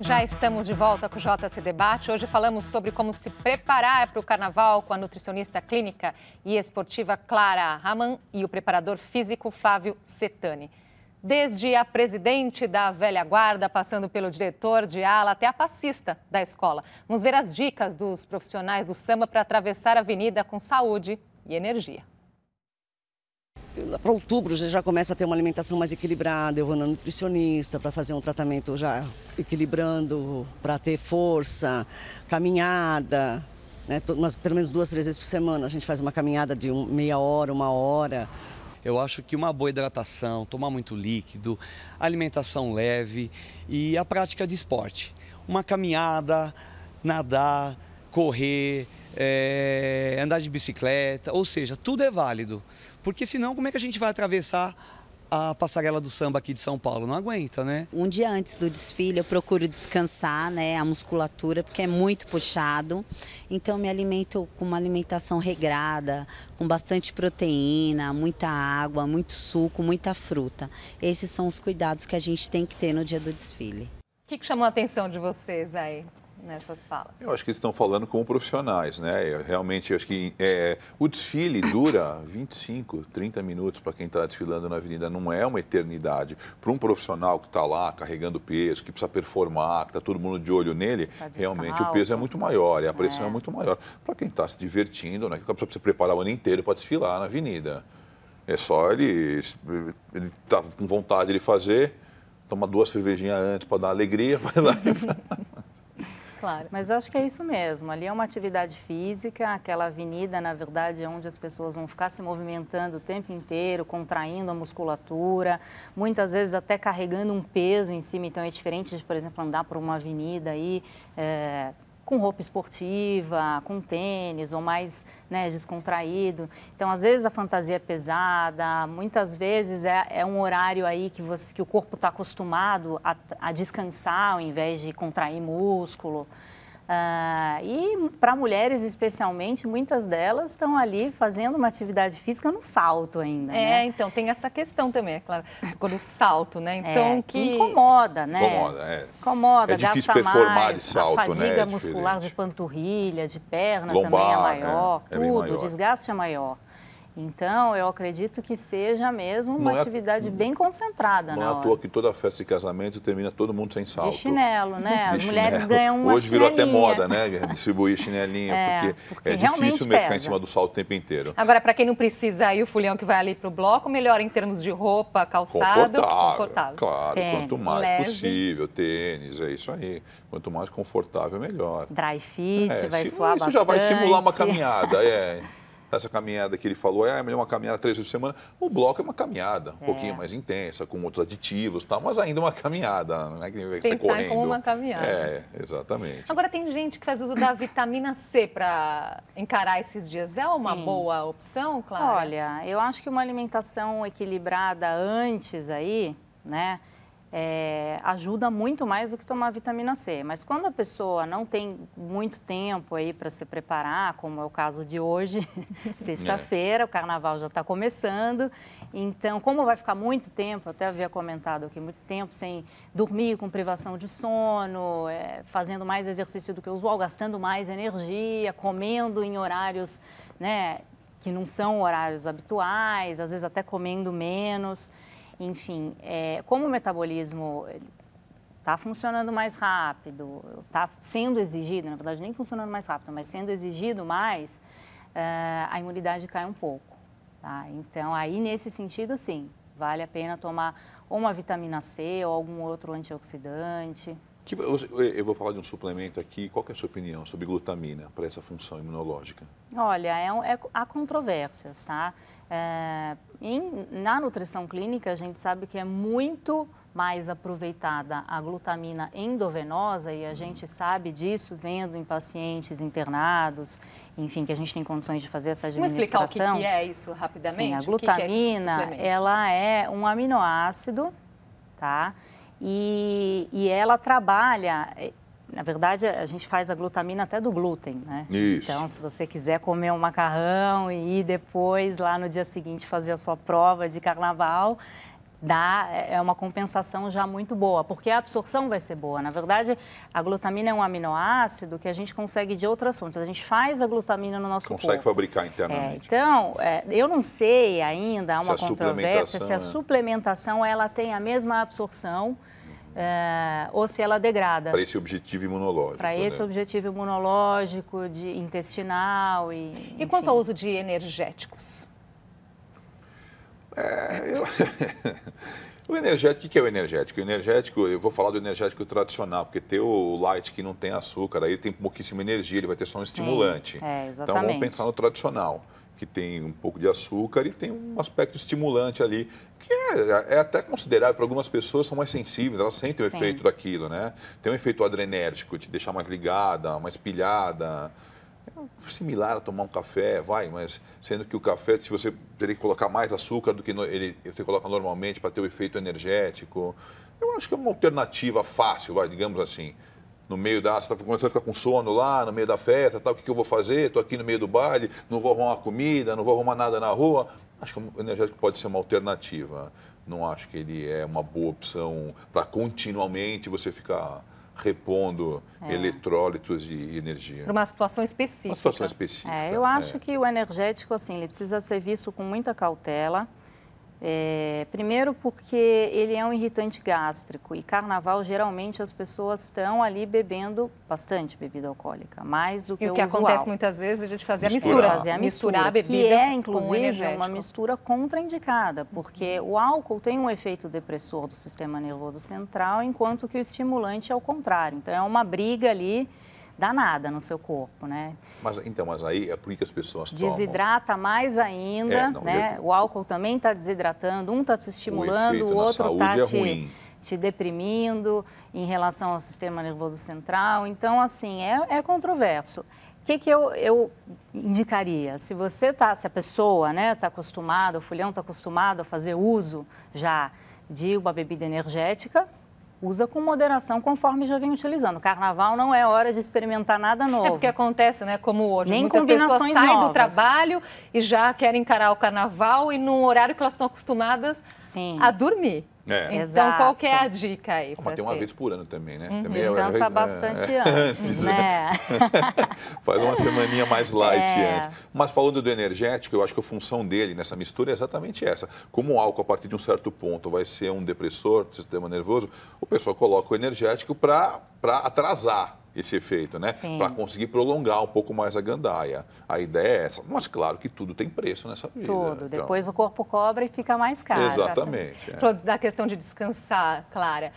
Já estamos de volta com o JC Debate. Hoje falamos sobre como se preparar para o carnaval com a nutricionista clínica e esportiva Clara Raman e o preparador físico Flávio Setani. Desde a presidente da velha guarda, passando pelo diretor de ala até a passista da escola. Vamos ver as dicas dos profissionais do samba para atravessar a avenida com saúde e energia para outubro já começa a ter uma alimentação mais equilibrada. Eu vou na nutricionista para fazer um tratamento já equilibrando, para ter força, caminhada. Né? Mas pelo menos duas, três vezes por semana a gente faz uma caminhada de meia hora, uma hora. Eu acho que uma boa hidratação, tomar muito líquido, alimentação leve e a prática de esporte. Uma caminhada, nadar, correr, é, andar de bicicleta, ou seja, tudo é válido. Porque senão, como é que a gente vai atravessar a passarela do samba aqui de São Paulo? Não aguenta, né? Um dia antes do desfile eu procuro descansar, né, a musculatura, porque é muito puxado. Então me alimento com uma alimentação regrada, com bastante proteína, muita água, muito suco, muita fruta. Esses são os cuidados que a gente tem que ter no dia do desfile. O que, que chamou a atenção de vocês aí? nessas falas? Eu acho que eles estão falando como profissionais, né? Eu realmente, eu acho que é, o desfile dura 25, 30 minutos para quem está desfilando na avenida, não é uma eternidade. Para um profissional que está lá carregando peso, que precisa performar, que está todo mundo de olho nele, tá de realmente salto. o peso é muito maior e a pressão é, é muito maior. Para quem está se divertindo, né? Que a pessoa precisa preparar o ano inteiro para desfilar na avenida. É só ele estar tá com vontade de fazer, tomar duas cervejinhas antes para dar alegria, vai lá e Claro. Mas acho que é isso mesmo. Ali é uma atividade física, aquela avenida, na verdade, é onde as pessoas vão ficar se movimentando o tempo inteiro, contraindo a musculatura, muitas vezes até carregando um peso em cima. Então é diferente de, por exemplo, andar por uma avenida aí. É com roupa esportiva, com tênis ou mais né, descontraído. Então, às vezes a fantasia é pesada, muitas vezes é, é um horário aí que, você, que o corpo está acostumado a, a descansar ao invés de contrair músculo. Ah, e para mulheres, especialmente, muitas delas estão ali fazendo uma atividade física no salto ainda. É, né? então, tem essa questão também, é claro. Quando salto, né? Então, é, que. Incomoda, né? Incomoda, é. Incomoda, é difícil performar mais, de salto, a fadiga né? É muscular diferente. de panturrilha, de perna Lombar, também é né? maior, é tudo, é maior. o desgaste é maior. Então, eu acredito que seja mesmo uma é, atividade hum, bem concentrada. Não é à toa que toda festa de casamento termina todo mundo sem salto. De chinelo, né? As chinelo. mulheres ganham uma Hoje virou até moda, né? Distribuir chinelinha, é, porque, porque, é difícil mesmo ficar em cima do salto o tempo inteiro. Agora, para quem não precisa aí, o fulhão que vai ali para o bloco, melhor em termos de roupa, calçado, confortável. confortável. Claro, tênis, quanto mais leve. possível, tênis, é isso aí. Quanto mais confortável, melhor. Dry fit, é, vai suar isso bastante. Isso já vai simular uma caminhada, é. Essa caminhada que ele falou ah, é melhor uma caminhada três vezes por semana. O bloco é uma caminhada, um é. pouquinho mais intensa, com outros aditivos e tal, mas ainda uma caminhada, não é que você Pensar correndo. como uma caminhada. É, exatamente. Agora, tem gente que faz uso da vitamina C para encarar esses dias. É uma Sim. boa opção, claro. Olha, eu acho que uma alimentação equilibrada antes aí, né? é, ajuda muito mais do que tomar vitamina C. Mas quando a pessoa não tem muito tempo aí para se preparar, como é o caso de hoje, sexta-feira, o carnaval já está começando, então como vai ficar muito tempo, até havia comentado aqui, muito tempo sem dormir, com privação de sono, é, fazendo mais exercício do que o usual, gastando mais energia, comendo em horários, né? Que não são horários habituais, às vezes até comendo menos. Enfim, é, como o metabolismo está funcionando mais rápido, está sendo exigido, na verdade nem funcionando mais rápido, mas sendo exigido mais, uh, a imunidade cai um pouco. Tá? Então, aí nesse sentido, sim, vale a pena tomar uma vitamina C ou algum outro antioxidante. Eu vou falar de um suplemento aqui. Qual é a sua opinião sobre glutamina para essa função imunológica? Olha, é, é há controvérsias, tá? É, em, na nutrição clínica, a gente sabe que é muito mais aproveitada a glutamina endovenosa, e a uhum. gente sabe disso vendo em pacientes internados, enfim, que a gente tem condições de fazer essa administração. Vamos explicar o que, é isso rapidamente? Sim, a glutamina, que que é ela é um aminoácido, tá? E, e ela trabalha na verdade, a gente faz a glutamina até do glúten, né? Isso. Então, se você quiser comer um macarrão e ir depois, lá no dia seguinte, fazer a sua prova de carnaval, dá é, é uma compensação já muito boa, porque a absorção vai ser boa. Na verdade, a glutamina é um aminoácido que a gente consegue de outras fontes. A gente faz a glutamina no nosso consegue corpo. Consegue fabricar internamente. É, então, é, eu não sei ainda, há uma se controvérsia se a né? suplementação ela tem a mesma absorção é, ou se ela degrada. Para esse objetivo imunológico. Para esse né? objetivo imunológico, de intestinal e. E enfim. quanto ao uso de energéticos? É, eu... o energético, o que é o energético? O energético, eu vou falar do energético tradicional, porque tem o light que não tem açúcar, aí tem pouquíssima energia, ele vai ter só um Sim, estimulante. É, exatamente. Então vamos pensar no tradicional que tem um pouco de açúcar e tem um aspecto estimulante ali, que é, é até considerável para algumas pessoas, são mais sensíveis, elas sentem o Sim. efeito daquilo, né? Tem um efeito adrenérgico, te deixar mais ligada, mais pilhada. É similar a tomar um café, vai, mas sendo que o café, se você teria que colocar mais açúcar do que ele, você coloca normalmente para ter o efeito energético. Eu acho que é uma alternativa fácil, vai, digamos assim no meio da. Você está começando a ficar com sono lá, no meio da festa, tal, o que, que eu vou fazer? Estou aqui no meio do baile, não vou arrumar comida, não vou arrumar nada na rua. Acho que o energético pode ser uma alternativa. Não acho que ele é uma boa opção para continuamente você ficar repondo é. eletrólitos e energia. Para uma situação específica. Uma situação específica. É, eu acho é. que o energético, assim, ele precisa ser visto com muita cautela. É, primeiro porque ele é um irritante gástrico e carnaval geralmente as pessoas estão ali bebendo bastante bebida alcoólica, mais do que e o que usual. acontece muitas vezes é a gente fazer a mistura, fazer a misturar mistura, a bebida que é inclusive uma mistura contraindicada, porque uhum. o álcool tem um efeito depressor do sistema nervoso central, enquanto que o estimulante é o contrário. Então é uma briga ali danada no seu corpo, né? Mas então, mas aí é por que as pessoas Desidrata tomam. mais ainda, é, não, né? Eu... O álcool também está desidratando, um está te estimulando, o, o outro está é te, te deprimindo em relação ao sistema nervoso central. Então, assim, é, é controverso. O que, que eu, eu indicaria? Se você está, se a pessoa né, está acostumada, o fulhão está acostumado a fazer uso já de uma bebida energética, usa com moderação, conforme já vem utilizando. Carnaval não é hora de experimentar nada novo. É porque acontece, né? Como hoje, Nem muitas pessoas saem novas. do trabalho e já querem encarar o carnaval e num horário que elas estão acostumadas Sim. a dormir. É. Então, Exato. qual que é a dica aí? Ah, mas tem uma ter. vez por ano também, né? Uhum. Também é Descansa é, bastante é, é antes. É. Né? Faz uma semaninha mais light antes. Mas falando do energético, eu acho que a função dele nessa mistura é exatamente essa. Como o álcool, a partir de um certo ponto, vai ser um depressor do sistema nervoso, o pessoal coloca o energético para atrasar esse efeito, né? Para conseguir prolongar um pouco mais a gandaia. A ideia é essa. Mas claro que tudo tem preço nessa vida. Tudo. Então... Depois o corpo cobra e fica mais caro. Exatamente. Exatamente. É. Da questão de descansar, Clara.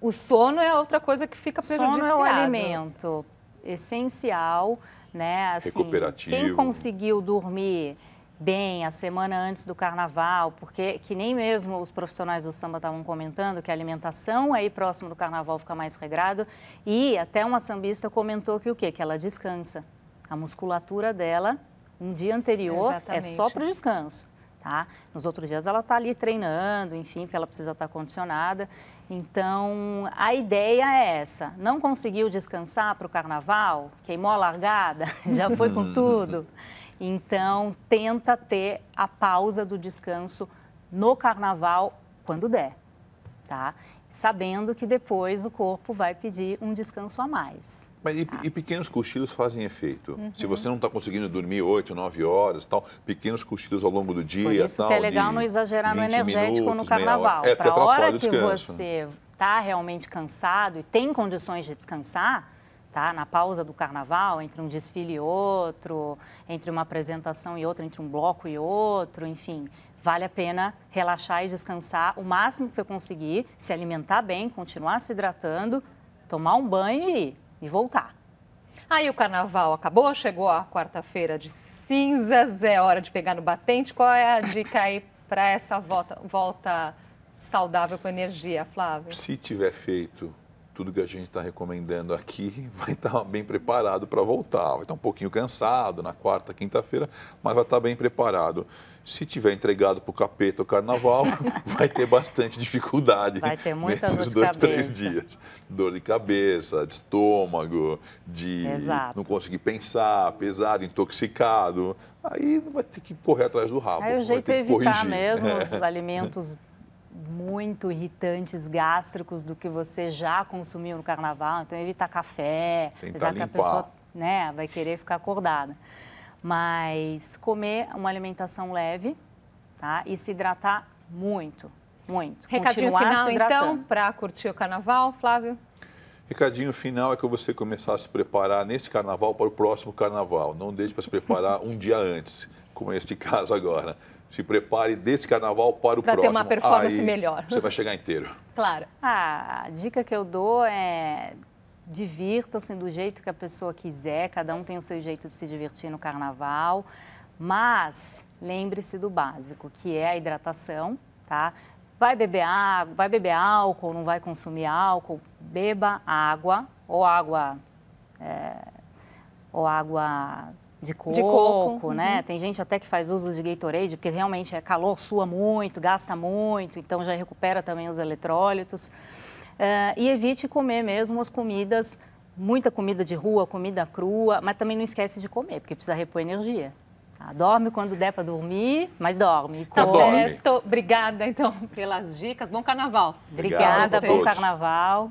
O sono é outra coisa que fica prejudiciado. Sono é o alimento essencial, né? Assim, Recuperativo. Quem conseguiu dormir bem a semana antes do carnaval, porque que nem mesmo os profissionais do samba estavam comentando que a alimentação aí próximo do carnaval fica mais regrado e até uma sambista comentou que o quê? Que ela descansa. A musculatura dela um dia anterior Exatamente. é só para o descanso. Tá? Nos outros dias ela está ali treinando, enfim, porque ela precisa estar tá condicionada. Então, a ideia é essa. Não conseguiu descansar para o carnaval? Queimou a largada? Já foi com tudo? Então, tenta ter a pausa do descanso no carnaval quando der, tá? Sabendo que depois o corpo vai pedir um descanso a mais. Mas e, tá. e, pequenos cochilos fazem efeito. Uhum. Se você não está conseguindo dormir 8, 9 horas, tal, pequenos cochilos ao longo do dia. Por isso tal, que é legal não exagerar no energético minutos, no carnaval. É, Para a hora que você está realmente cansado e tem condições de descansar, tá? Na pausa do carnaval, entre um desfile e outro, entre uma apresentação e outra, entre um bloco e outro, enfim, vale a pena relaxar e descansar o máximo que você conseguir, se alimentar bem, continuar se hidratando, tomar um banho e, e voltar. Aí ah, o carnaval acabou, chegou a quarta-feira de cinzas, é hora de pegar no batente. Qual é a dica aí para essa volta, volta saudável com energia, Flávio? Se tiver feito tudo que a gente está recomendando aqui vai estar tá bem preparado para voltar. Vai estar tá um pouquinho cansado na quarta, quinta-feira, mas vai estar tá bem preparado. Se tiver entregado para o capeta o carnaval, vai ter bastante dificuldade vai ter muita nesses dois, cabeça. três dias. Dor de cabeça, de estômago, de Exato. não conseguir pensar, pesado, intoxicado. Aí vai ter que correr atrás do rabo. Aí é o jeito é evitar corrigir. mesmo é. os alimentos muito irritantes gástricos do que você já consumiu no carnaval, então evita café, apesar que a pessoa né, vai querer ficar acordada. Mas comer uma alimentação leve tá? e se hidratar muito, muito. Recadinho Continuar final, então, para curtir o carnaval, Flávio? Recadinho final é que você começar a se preparar nesse carnaval para o próximo carnaval. Não deixe para se preparar um dia antes, como é este caso agora se prepare desse carnaval para o pra próximo. Para ter uma performance Aí, melhor. Você vai chegar inteiro. Claro. A dica que eu dou é divirta se do jeito que a pessoa quiser, cada um tem o seu jeito de se divertir no carnaval, mas lembre-se do básico, que é a hidratação, tá? Vai beber água, vai beber álcool, não vai consumir álcool, beba água, ou água é, ou água de coco, de coco né? Uhum. Tem gente até que faz uso de Gatorade, porque realmente é calor, sua muito, gasta muito, então já recupera também os eletrólitos. Uh, e evite comer mesmo as comidas, muita comida de rua, comida crua, mas também não esquece de comer, porque precisa repor energia. Tá? Dorme quando der para dormir, mas dorme. Tá certo. Obrigada, então, pelas dicas. Bom carnaval. Obrigada, bom carnaval.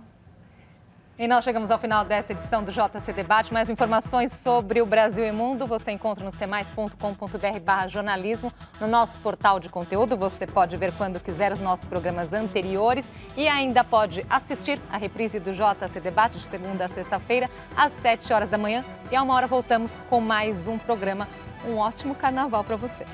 E nós chegamos ao final desta edição do JC Debate. Mais informações sobre o Brasil e Mundo você encontra no cmais.com.br jornalismo. No nosso portal de conteúdo você pode ver quando quiser os nossos programas anteriores e ainda pode assistir a reprise do JC Debate de segunda a sexta-feira às 7 horas da manhã. E a uma hora voltamos com mais um programa. Um ótimo carnaval para você.